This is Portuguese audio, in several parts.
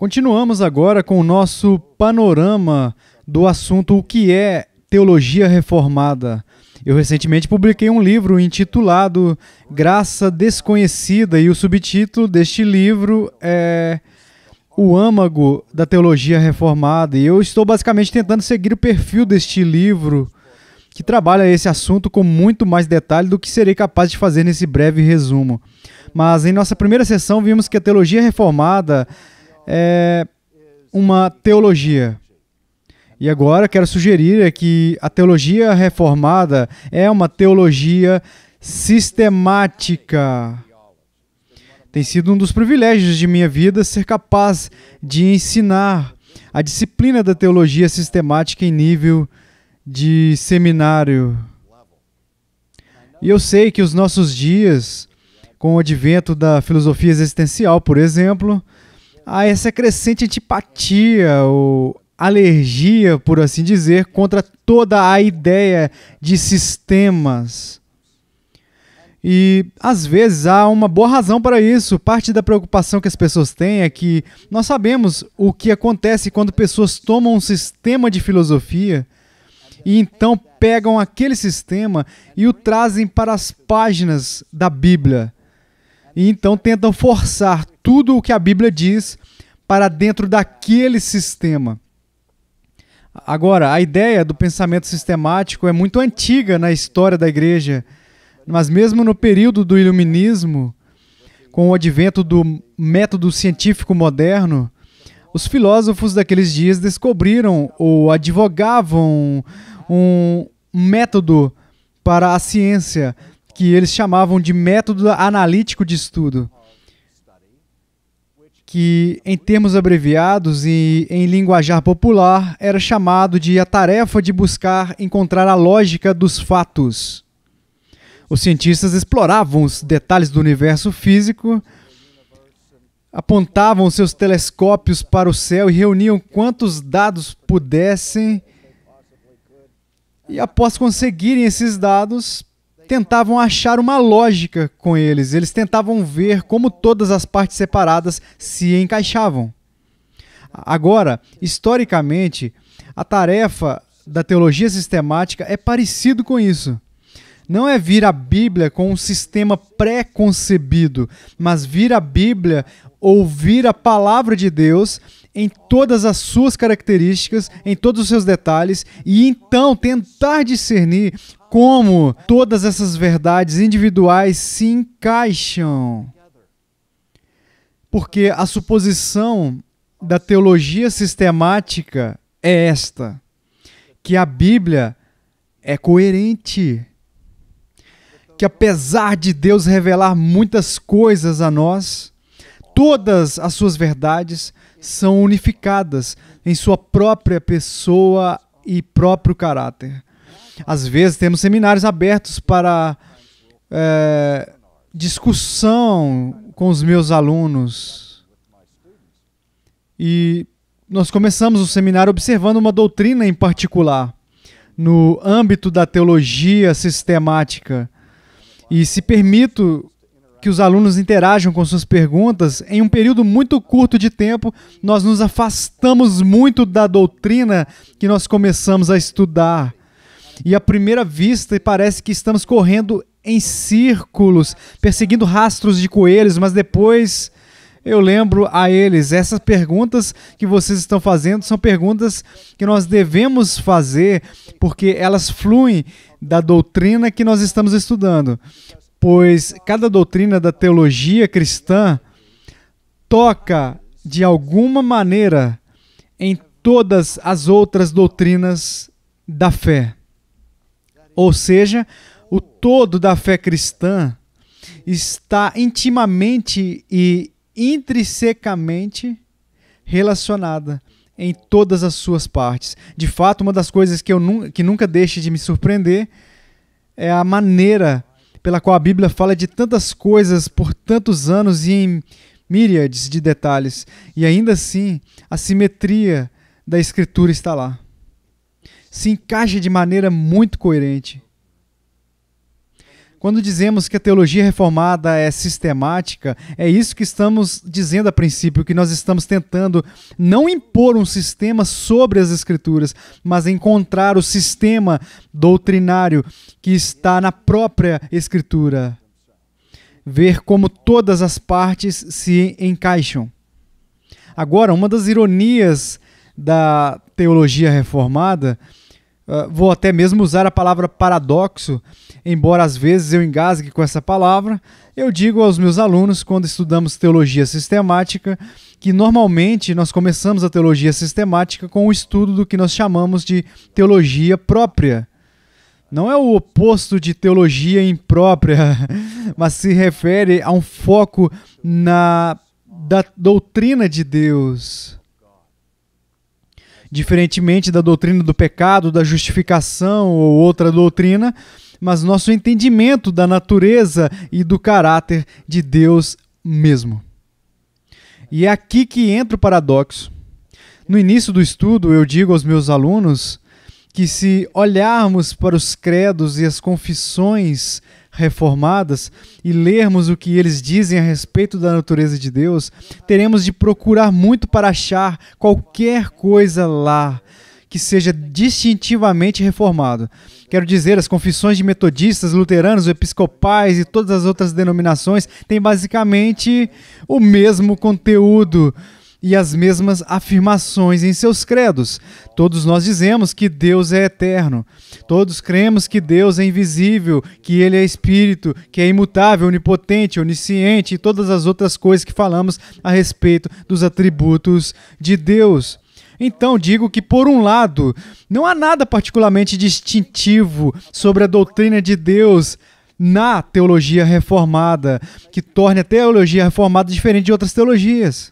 Continuamos agora com o nosso panorama do assunto o que é teologia reformada. Eu recentemente publiquei um livro intitulado Graça Desconhecida e o subtítulo deste livro é O âmago da teologia reformada. E eu estou basicamente tentando seguir o perfil deste livro que trabalha esse assunto com muito mais detalhe do que serei capaz de fazer nesse breve resumo. Mas em nossa primeira sessão vimos que a teologia reformada é uma teologia. E agora quero sugerir é que a teologia reformada é uma teologia sistemática. Tem sido um dos privilégios de minha vida ser capaz de ensinar a disciplina da teologia sistemática em nível de seminário. E eu sei que os nossos dias, com o advento da filosofia existencial, por exemplo, a ah, essa é crescente antipatia ou alergia, por assim dizer, contra toda a ideia de sistemas. E às vezes há uma boa razão para isso. Parte da preocupação que as pessoas têm é que nós sabemos o que acontece quando pessoas tomam um sistema de filosofia e então pegam aquele sistema e o trazem para as páginas da Bíblia e então tentam forçar tudo o que a Bíblia diz para dentro daquele sistema. Agora, a ideia do pensamento sistemático é muito antiga na história da igreja, mas mesmo no período do iluminismo, com o advento do método científico moderno, os filósofos daqueles dias descobriram ou advogavam um método para a ciência que eles chamavam de método analítico de estudo, que em termos abreviados e em linguajar popular era chamado de a tarefa de buscar encontrar a lógica dos fatos. Os cientistas exploravam os detalhes do universo físico, apontavam seus telescópios para o céu e reuniam quantos dados pudessem. E após conseguirem esses dados, tentavam achar uma lógica com eles, eles tentavam ver como todas as partes separadas se encaixavam. Agora, historicamente, a tarefa da teologia sistemática é parecido com isso. Não é vir a Bíblia com um sistema pré-concebido, mas vir a Bíblia, ouvir a palavra de Deus em todas as suas características, em todos os seus detalhes, e então tentar discernir como todas essas verdades individuais se encaixam. Porque a suposição da teologia sistemática é esta: que a Bíblia é coerente. Que apesar de Deus revelar muitas coisas a nós, todas as suas verdades são unificadas em sua própria pessoa e próprio caráter. Às vezes temos seminários abertos para é, discussão com os meus alunos. E nós começamos o seminário observando uma doutrina em particular, no âmbito da teologia sistemática. E se permito que os alunos interajam com suas perguntas, em um período muito curto de tempo, nós nos afastamos muito da doutrina que nós começamos a estudar e à primeira vista parece que estamos correndo em círculos, perseguindo rastros de coelhos, mas depois eu lembro a eles. Essas perguntas que vocês estão fazendo são perguntas que nós devemos fazer porque elas fluem da doutrina que nós estamos estudando. Pois cada doutrina da teologia cristã toca de alguma maneira em todas as outras doutrinas da fé. Ou seja, o todo da fé cristã está intimamente e intrinsecamente relacionada em todas as suas partes. De fato, uma das coisas que, eu nu que nunca deixa de me surpreender é a maneira pela qual a Bíblia fala de tantas coisas por tantos anos e em míriades de detalhes. E ainda assim, a simetria da Escritura está lá se encaixa de maneira muito coerente. Quando dizemos que a teologia reformada é sistemática, é isso que estamos dizendo a princípio, que nós estamos tentando não impor um sistema sobre as Escrituras, mas encontrar o sistema doutrinário que está na própria Escritura. Ver como todas as partes se encaixam. Agora, uma das ironias da teologia reformada ah, vou até mesmo usar a palavra paradoxo, embora às vezes eu engasgue com essa palavra. Eu digo aos meus alunos, quando estudamos teologia sistemática, que normalmente nós começamos a teologia sistemática com o estudo do que nós chamamos de teologia própria. Não é o oposto de teologia imprópria, mas se refere a um foco na da doutrina de Deus diferentemente da doutrina do pecado, da justificação ou outra doutrina, mas nosso entendimento da natureza e do caráter de Deus mesmo. E é aqui que entra o paradoxo. No início do estudo, eu digo aos meus alunos que, se olharmos para os credos e as confissões reformadas e lermos o que eles dizem a respeito da natureza de Deus, teremos de procurar muito para achar qualquer coisa lá que seja distintivamente reformado. Quero dizer, as confissões de metodistas, luteranos, episcopais e todas as outras denominações têm basicamente o mesmo conteúdo e as mesmas afirmações em seus credos. Todos nós dizemos que Deus é eterno. Todos cremos que Deus é invisível, que Ele é espírito, que é imutável, onipotente, onisciente e todas as outras coisas que falamos a respeito dos atributos de Deus. Então, digo que, por um lado, não há nada particularmente distintivo sobre a doutrina de Deus na teologia reformada, que torne a teologia reformada diferente de outras teologias.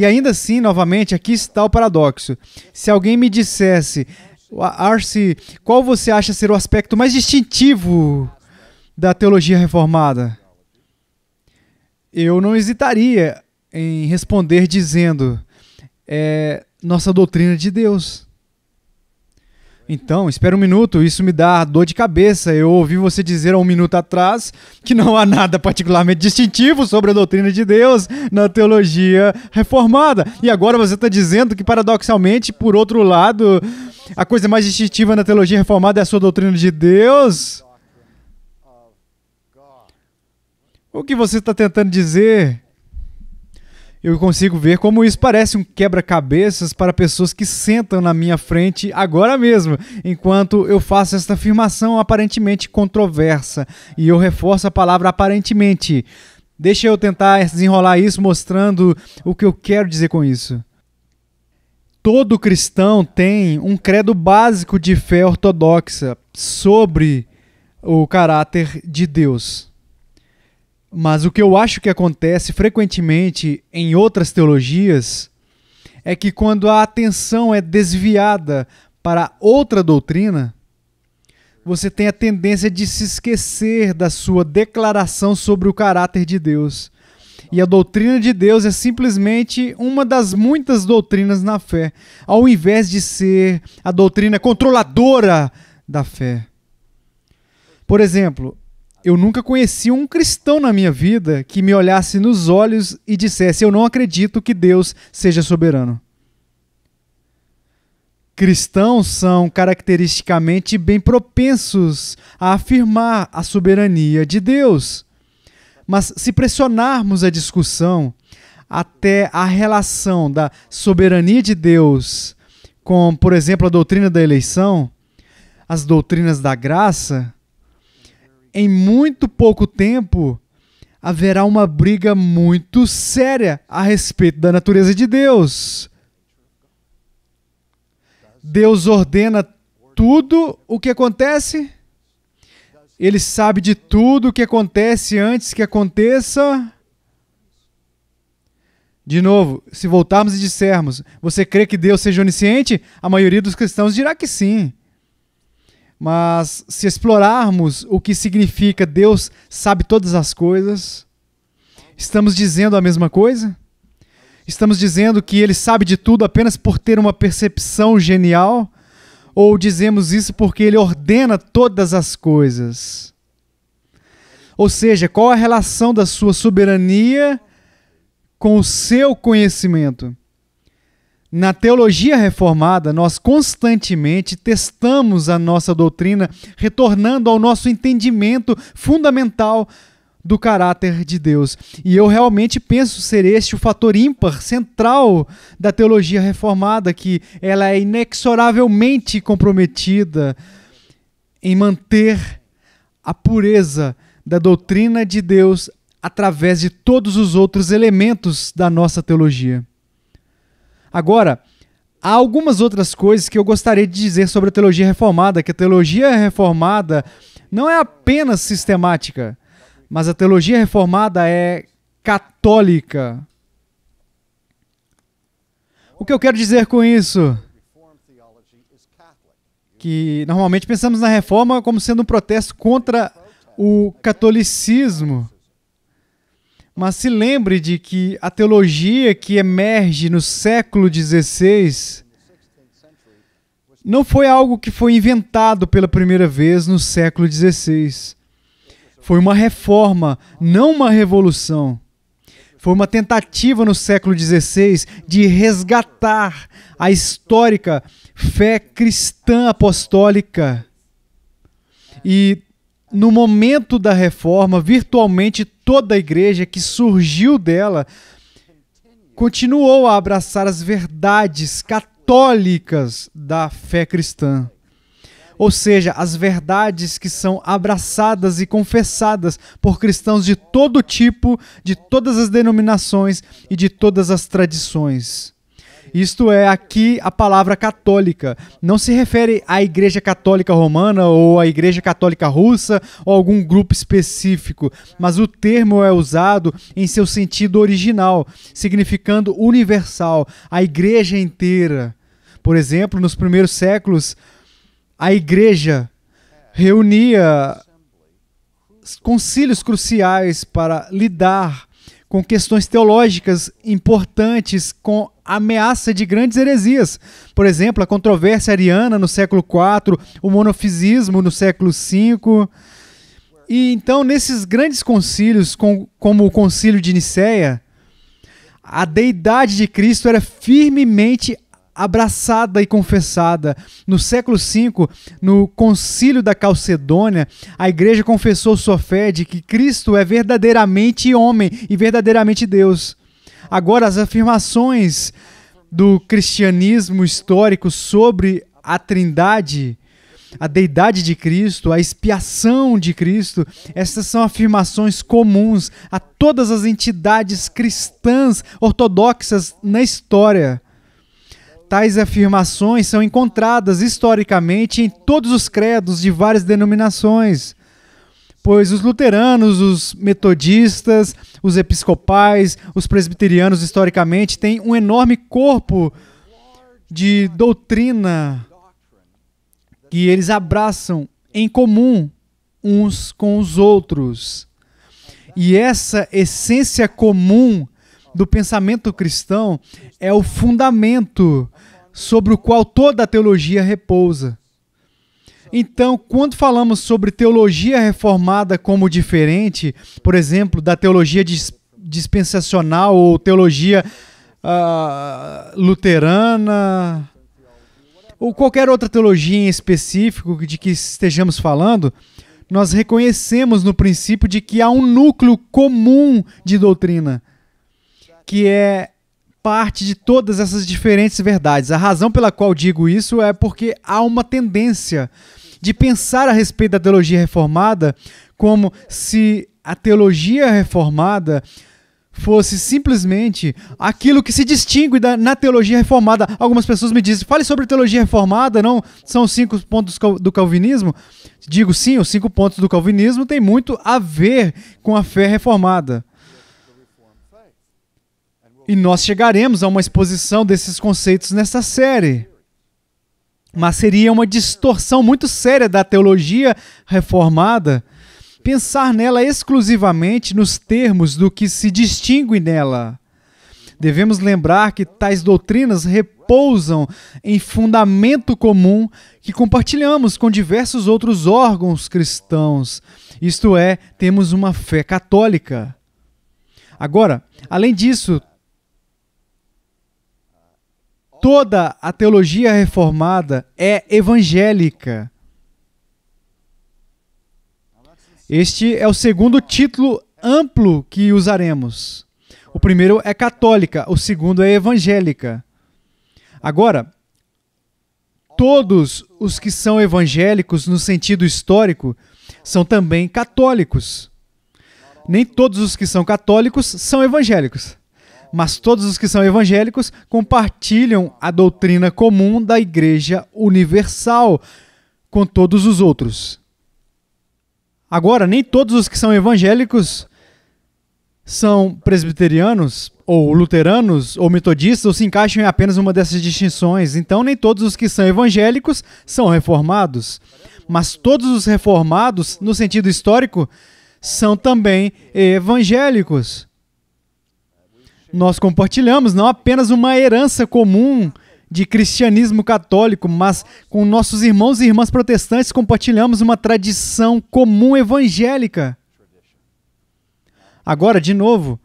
E ainda assim, novamente, aqui está o paradoxo. Se alguém me dissesse, Arce, qual você acha ser o aspecto mais distintivo da teologia reformada? Eu não hesitaria em responder dizendo: é nossa doutrina de Deus. Então, espera um minuto, isso me dá dor de cabeça. Eu ouvi você dizer há um minuto atrás que não há nada particularmente distintivo sobre a doutrina de Deus na teologia reformada. E agora você está dizendo que, paradoxalmente, por outro lado, a coisa mais distintiva na teologia reformada é a sua doutrina de Deus? O que você está tentando dizer eu consigo ver como isso parece um quebra-cabeças para pessoas que sentam na minha frente agora mesmo, enquanto eu faço esta afirmação aparentemente controversa. E eu reforço a palavra aparentemente. Deixa eu tentar desenrolar isso mostrando o que eu quero dizer com isso. Todo cristão tem um credo básico de fé ortodoxa sobre o caráter de Deus. Mas o que eu acho que acontece frequentemente em outras teologias é que quando a atenção é desviada para outra doutrina, você tem a tendência de se esquecer da sua declaração sobre o caráter de Deus. E a doutrina de Deus é simplesmente uma das muitas doutrinas na fé, ao invés de ser a doutrina controladora da fé. Por exemplo, eu nunca conheci um cristão na minha vida que me olhasse nos olhos e dissesse: Eu não acredito que Deus seja soberano. Cristãos são caracteristicamente bem propensos a afirmar a soberania de Deus. Mas se pressionarmos a discussão até a relação da soberania de Deus com, por exemplo, a doutrina da eleição, as doutrinas da graça, em muito pouco tempo haverá uma briga muito séria a respeito da natureza de Deus. Deus ordena tudo o que acontece. Ele sabe de tudo o que acontece antes que aconteça. De novo, se voltarmos e dissermos, você crê que Deus seja onisciente? A maioria dos cristãos dirá que sim. Mas se explorarmos o que significa Deus sabe todas as coisas, estamos dizendo a mesma coisa? Estamos dizendo que ele sabe de tudo apenas por ter uma percepção genial? Ou dizemos isso porque ele ordena todas as coisas? Ou seja, qual a relação da sua soberania com o seu conhecimento? Na teologia reformada, nós constantemente testamos a nossa doutrina, retornando ao nosso entendimento fundamental do caráter de Deus. E eu realmente penso ser este o fator ímpar central da teologia reformada, que ela é inexoravelmente comprometida em manter a pureza da doutrina de Deus através de todos os outros elementos da nossa teologia. Agora, há algumas outras coisas que eu gostaria de dizer sobre a teologia reformada, que a teologia reformada não é apenas sistemática, mas a teologia reformada é católica. O que eu quero dizer com isso? Que normalmente pensamos na reforma como sendo um protesto contra o catolicismo. Mas se lembre de que a teologia que emerge no século XVI não foi algo que foi inventado pela primeira vez no século XVI. Foi uma reforma, não uma revolução. Foi uma tentativa no século XVI de resgatar a histórica fé cristã apostólica e no momento da reforma, virtualmente toda a igreja que surgiu dela continuou a abraçar as verdades católicas da fé cristã. Ou seja, as verdades que são abraçadas e confessadas por cristãos de todo tipo, de todas as denominações e de todas as tradições. Isto é, aqui a palavra católica não se refere à Igreja Católica Romana ou à Igreja Católica Russa ou algum grupo específico, mas o termo é usado em seu sentido original, significando universal, a Igreja inteira. Por exemplo, nos primeiros séculos, a Igreja reunia concílios cruciais para lidar com questões teológicas importantes, com ameaça de grandes heresias. Por exemplo, a controvérsia ariana no século IV, o monofisismo no século V. E então, nesses grandes concílios, com, como o concílio de Nicéia, a deidade de Cristo era firmemente abraçada e confessada. No século V, no Concílio da Calcedônia, a igreja confessou sua fé de que Cristo é verdadeiramente homem e verdadeiramente Deus. Agora, as afirmações do cristianismo histórico sobre a Trindade, a deidade de Cristo, a expiação de Cristo, essas são afirmações comuns a todas as entidades cristãs ortodoxas na história. Tais afirmações são encontradas historicamente em todos os credos de várias denominações, pois os luteranos, os metodistas, os episcopais, os presbiterianos, historicamente, têm um enorme corpo de doutrina que eles abraçam em comum uns com os outros. E essa essência comum do pensamento cristão é o fundamento sobre o qual toda a teologia repousa. Então, quando falamos sobre teologia reformada como diferente, por exemplo, da teologia dispensacional ou teologia uh, luterana, ou qualquer outra teologia em específico de que estejamos falando, nós reconhecemos no princípio de que há um núcleo comum de doutrina que é parte de todas essas diferentes verdades. A razão pela qual digo isso é porque há uma tendência de pensar a respeito da teologia reformada como se a teologia reformada fosse simplesmente aquilo que se distingue da, na teologia reformada. Algumas pessoas me dizem, fale sobre teologia reformada, não são cinco pontos do calvinismo? Digo sim, os cinco pontos do calvinismo têm muito a ver com a fé reformada. E nós chegaremos a uma exposição desses conceitos nesta série. Mas seria uma distorção muito séria da teologia reformada pensar nela exclusivamente nos termos do que se distingue nela. Devemos lembrar que tais doutrinas repousam em fundamento comum que compartilhamos com diversos outros órgãos cristãos, isto é, temos uma fé católica. Agora, além disso, Toda a teologia reformada é evangélica. Este é o segundo título amplo que usaremos. O primeiro é católica, o segundo é evangélica. Agora, todos os que são evangélicos no sentido histórico são também católicos. Nem todos os que são católicos são evangélicos mas todos os que são evangélicos compartilham a doutrina comum da Igreja Universal com todos os outros. Agora, nem todos os que são evangélicos são presbiterianos ou luteranos ou metodistas ou se encaixam em apenas uma dessas distinções. Então, nem todos os que são evangélicos são reformados, mas todos os reformados, no sentido histórico, são também evangélicos. Nós compartilhamos não apenas uma herança comum de cristianismo católico, mas com nossos irmãos e irmãs protestantes compartilhamos uma tradição comum evangélica. Agora, de novo,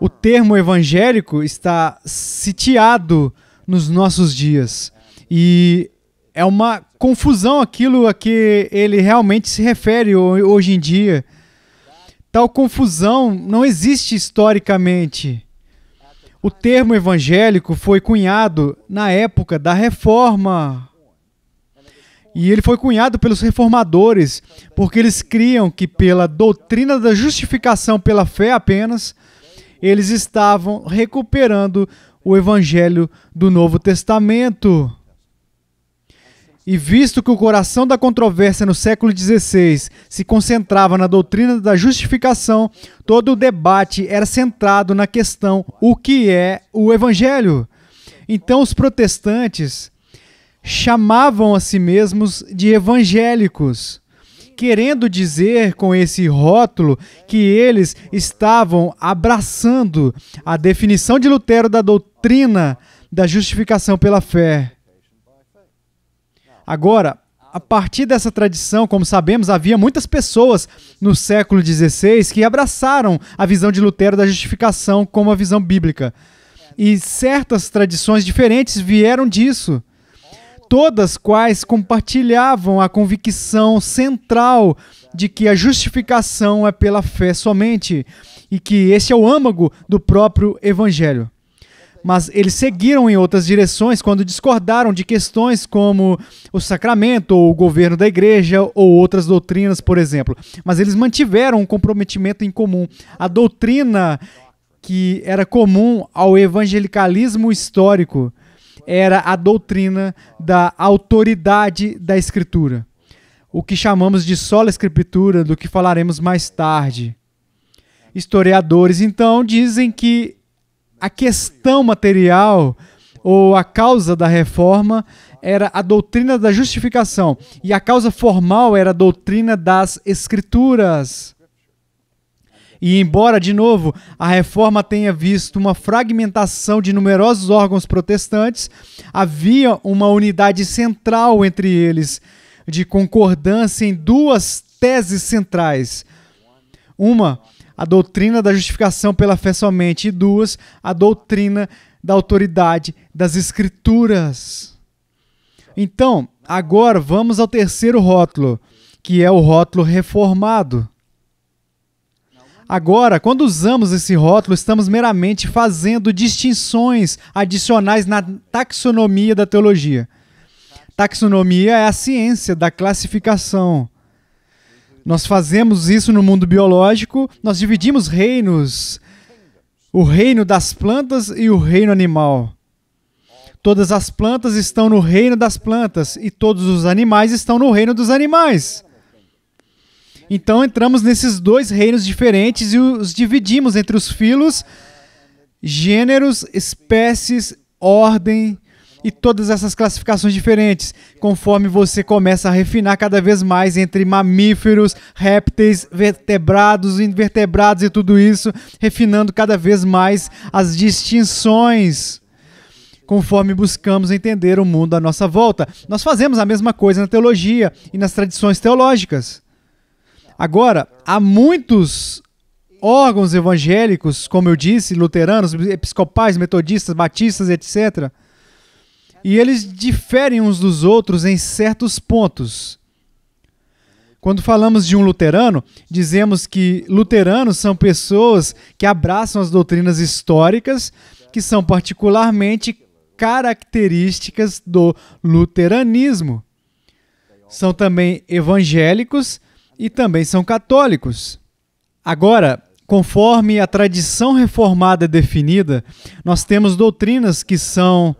o termo evangélico está sitiado nos nossos dias e é uma confusão aquilo a que ele realmente se refere hoje em dia. Tal confusão não existe historicamente. O termo evangélico foi cunhado na época da reforma. E ele foi cunhado pelos reformadores, porque eles criam que pela doutrina da justificação pela fé apenas, eles estavam recuperando o evangelho do Novo Testamento. E visto que o coração da controvérsia no século XVI se concentrava na doutrina da justificação, todo o debate era centrado na questão: o que é o Evangelho? Então, os protestantes chamavam a si mesmos de evangélicos, querendo dizer com esse rótulo que eles estavam abraçando a definição de Lutero da doutrina da justificação pela fé. Agora, a partir dessa tradição, como sabemos, havia muitas pessoas no século XVI que abraçaram a visão de Lutero da justificação como a visão bíblica. E certas tradições diferentes vieram disso, todas quais compartilhavam a convicção central de que a justificação é pela fé somente e que esse é o âmago do próprio evangelho mas eles seguiram em outras direções quando discordaram de questões como o sacramento ou o governo da igreja ou outras doutrinas, por exemplo. Mas eles mantiveram um comprometimento em comum. A doutrina que era comum ao evangelicalismo histórico era a doutrina da autoridade da Escritura, o que chamamos de sola Escritura, do que falaremos mais tarde. Historiadores então dizem que a questão material ou a causa da reforma era a doutrina da justificação e a causa formal era a doutrina das escrituras. E embora, de novo, a reforma tenha visto uma fragmentação de numerosos órgãos protestantes, havia uma unidade central entre eles, de concordância em duas teses centrais. Uma a doutrina da justificação pela fé somente, e duas, a doutrina da autoridade das Escrituras. Então, agora vamos ao terceiro rótulo, que é o rótulo reformado. Agora, quando usamos esse rótulo, estamos meramente fazendo distinções adicionais na taxonomia da teologia. Taxonomia é a ciência da classificação. Nós fazemos isso no mundo biológico, nós dividimos reinos, o reino das plantas e o reino animal. Todas as plantas estão no reino das plantas e todos os animais estão no reino dos animais. Então entramos nesses dois reinos diferentes e os dividimos entre os filos, gêneros, espécies, ordem e todas essas classificações diferentes, conforme você começa a refinar cada vez mais entre mamíferos, répteis, vertebrados, invertebrados e tudo isso, refinando cada vez mais as distinções. Conforme buscamos entender o mundo à nossa volta, nós fazemos a mesma coisa na teologia e nas tradições teológicas. Agora, há muitos órgãos evangélicos, como eu disse, luteranos, episcopais, metodistas, batistas, etc., e eles diferem uns dos outros em certos pontos. Quando falamos de um luterano, dizemos que luteranos são pessoas que abraçam as doutrinas históricas que são particularmente características do luteranismo. São também evangélicos e também são católicos. Agora, conforme a tradição reformada é definida, nós temos doutrinas que são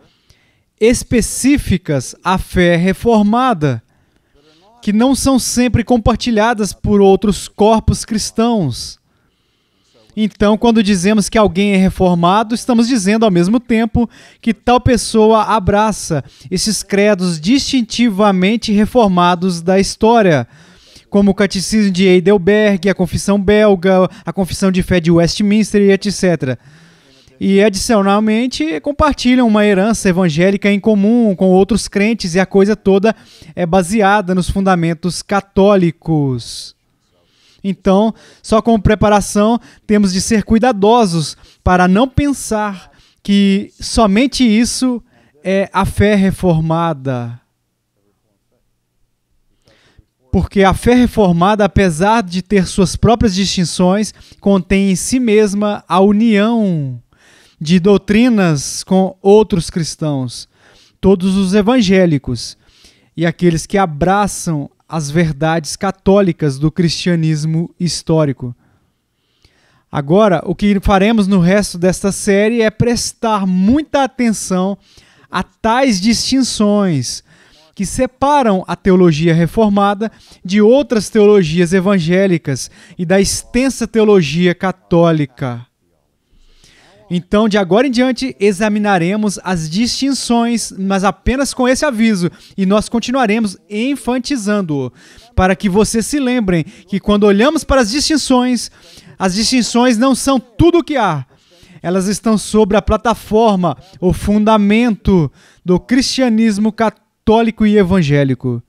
específicas à fé reformada, que não são sempre compartilhadas por outros corpos cristãos. Então, quando dizemos que alguém é reformado, estamos dizendo ao mesmo tempo que tal pessoa abraça esses credos distintivamente reformados da história, como o Catecismo de Heidelberg, a Confissão Belga, a Confissão de Fé de Westminster e etc e, adicionalmente, compartilham uma herança evangélica em comum com outros crentes, e a coisa toda é baseada nos fundamentos católicos. Então, só com preparação temos de ser cuidadosos para não pensar que somente isso é a fé reformada. Porque a fé reformada, apesar de ter suas próprias distinções, contém em si mesma a união de doutrinas com outros cristãos, todos os evangélicos e aqueles que abraçam as verdades católicas do cristianismo histórico. Agora, o que faremos no resto desta série é prestar muita atenção a tais distinções que separam a teologia reformada de outras teologias evangélicas e da extensa teologia católica. Então, de agora em diante, examinaremos as distinções, mas apenas com esse aviso, e nós continuaremos enfatizando-o, para que vocês se lembrem que quando olhamos para as distinções, as distinções não são tudo o que há. Elas estão sobre a plataforma, o fundamento do cristianismo católico e evangélico.